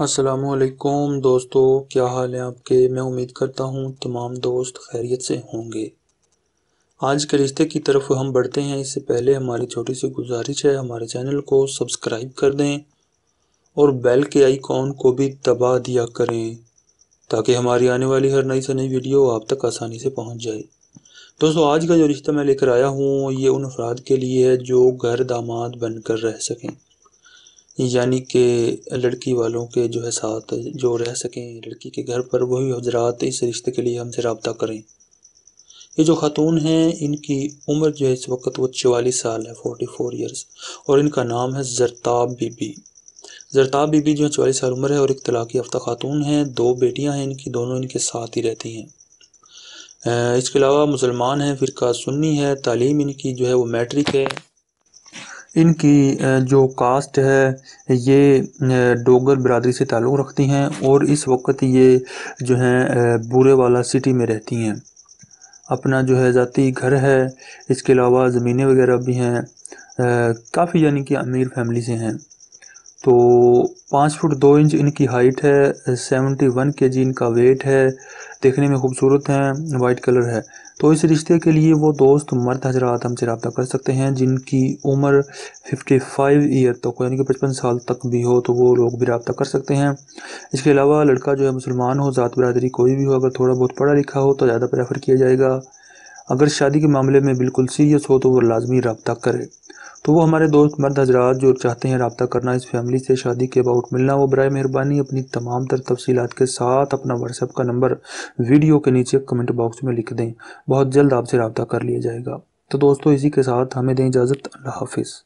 असलकुम दोस्तों क्या हाल है आपके मैं उम्मीद करता हूँ तमाम दोस्त खैरियत से होंगे आज के रिश्ते की तरफ हम बढ़ते हैं इससे पहले हमारी छोटी सी गुजारिश है हमारे चैनल को सब्सक्राइब कर दें और बेल के आइकॉन को भी दबा दिया करें ताकि हमारी आने वाली हर नई से नई वीडियो आप तक आसानी से पहुँच जाए दोस्तों आज का जो रिश्ता मैं लेकर आया हूँ ये उन अफराद के लिए है जो घर दामाद बनकर रह सकें यानी कि लड़की वालों के जो है साथ जो रह सकें लड़की के घर पर वही हजरात इस रिश्ते के लिए हमसे रबता करें ये जो ख़ातून हैं इनकी उम्र जो है इस वक्त वो चवालीस साल है फोर्टी फोर ईयर्स और इनका नाम है जरताब बीबी जरताब बीबी जो है चवालीस साल उम्र है और एक तलाक़ी याफ्ता खातून हैं दो बेटियां हैं इनकी दोनों इनके साथ ही रहती हैं इसके अलावा मुसलमान हैं का सुन्नी है तालीम इनकी जो है वो मैट्रिक है इनकी जो कास्ट है ये डोगर बरदरी से ताल्लुक़ रखती हैं और इस वक्त ये जो हैं बुरे वाला सिटी में रहती हैं अपना जो है ज़ाती घर है इसके अलावा ज़मीनें वगैरह भी हैं काफ़ी यानी कि अमीर फैमिली से हैं तो पाँच फुट दो इंच इनकी हाइट है सेवेंटी वन के जी इनका वेट है देखने में खूबसूरत हैं वाइट कलर है तो इस रिश्ते के लिए वो दोस्त मर्द हजरात हमसे रबता कर सकते हैं जिनकी उम्र फिफ्टी फाइव ईयर तक हो यानी कि पचपन साल तक भी हो तो वो लोग भी रबता कर सकते हैं इसके अलावा लड़का जो है मुसलमान हो ज़ात बरदरी कोई भी हो अगर थोड़ा बहुत पढ़ा लिखा हो तो ज़्यादा प्रेफर किया जाएगा अगर शादी के मामले में बिल्कुल सीरियस हो तो वो लाजमी रबता करे तो वो हमारे दोस्त मर्द हजरात जो चाहते हैं रबता करना इस फैमिली से शादी के अबाउट मिलना वो बर मेहरबानी अपनी तमाम तर तफसीत के साथ अपना व्हाट्सएप का नंबर वीडियो के नीचे कमेंट बॉक्स में लिख दें बहुत जल्द आपसे रबता कर लिया जाएगा तो दोस्तों इसी के साथ हमें दें इजाज़त अल्लाह हाफिज़